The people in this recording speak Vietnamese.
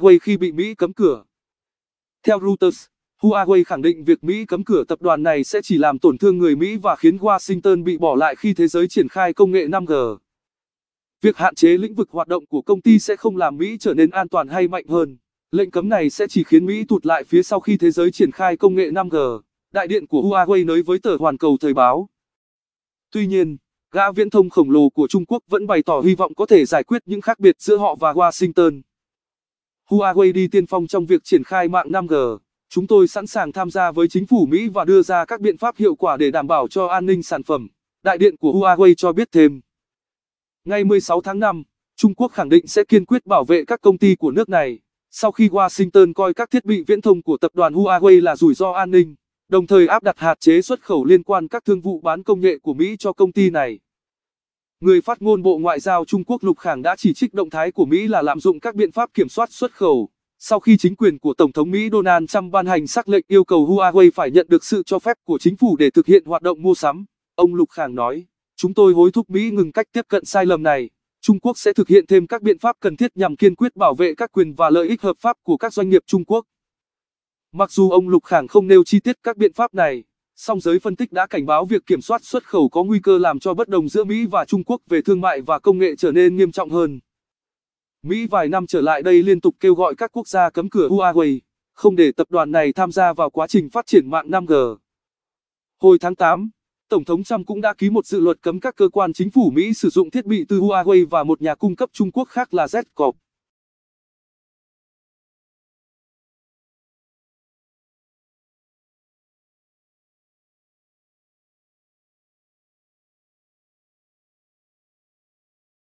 Huawei khi bị Mỹ cấm cửa. Theo Reuters, Huawei khẳng định việc Mỹ cấm cửa tập đoàn này sẽ chỉ làm tổn thương người Mỹ và khiến Washington bị bỏ lại khi thế giới triển khai công nghệ 5G. Việc hạn chế lĩnh vực hoạt động của công ty sẽ không làm Mỹ trở nên an toàn hay mạnh hơn. Lệnh cấm này sẽ chỉ khiến Mỹ tụt lại phía sau khi thế giới triển khai công nghệ 5G, đại điện của Huawei nói với tờ Hoàn Cầu Thời báo. Tuy nhiên, gã viễn thông khổng lồ của Trung Quốc vẫn bày tỏ hy vọng có thể giải quyết những khác biệt giữa họ và Washington. Huawei đi tiên phong trong việc triển khai mạng 5G. Chúng tôi sẵn sàng tham gia với chính phủ Mỹ và đưa ra các biện pháp hiệu quả để đảm bảo cho an ninh sản phẩm. Đại điện của Huawei cho biết thêm. Ngày 16 tháng 5, Trung Quốc khẳng định sẽ kiên quyết bảo vệ các công ty của nước này, sau khi Washington coi các thiết bị viễn thông của tập đoàn Huawei là rủi ro an ninh, đồng thời áp đặt hạn chế xuất khẩu liên quan các thương vụ bán công nghệ của Mỹ cho công ty này. Người phát ngôn Bộ Ngoại giao Trung Quốc Lục Khang đã chỉ trích động thái của Mỹ là lạm dụng các biện pháp kiểm soát xuất khẩu. Sau khi chính quyền của Tổng thống Mỹ Donald Trump ban hành sắc lệnh yêu cầu Huawei phải nhận được sự cho phép của chính phủ để thực hiện hoạt động mua sắm, ông Lục Khang nói, chúng tôi hối thúc Mỹ ngừng cách tiếp cận sai lầm này. Trung Quốc sẽ thực hiện thêm các biện pháp cần thiết nhằm kiên quyết bảo vệ các quyền và lợi ích hợp pháp của các doanh nghiệp Trung Quốc. Mặc dù ông Lục Khang không nêu chi tiết các biện pháp này, Song giới phân tích đã cảnh báo việc kiểm soát xuất khẩu có nguy cơ làm cho bất đồng giữa Mỹ và Trung Quốc về thương mại và công nghệ trở nên nghiêm trọng hơn. Mỹ vài năm trở lại đây liên tục kêu gọi các quốc gia cấm cửa Huawei, không để tập đoàn này tham gia vào quá trình phát triển mạng 5G. Hồi tháng 8, Tổng thống Trump cũng đã ký một dự luật cấm các cơ quan chính phủ Mỹ sử dụng thiết bị từ Huawei và một nhà cung cấp Trung Quốc khác là ZCorp.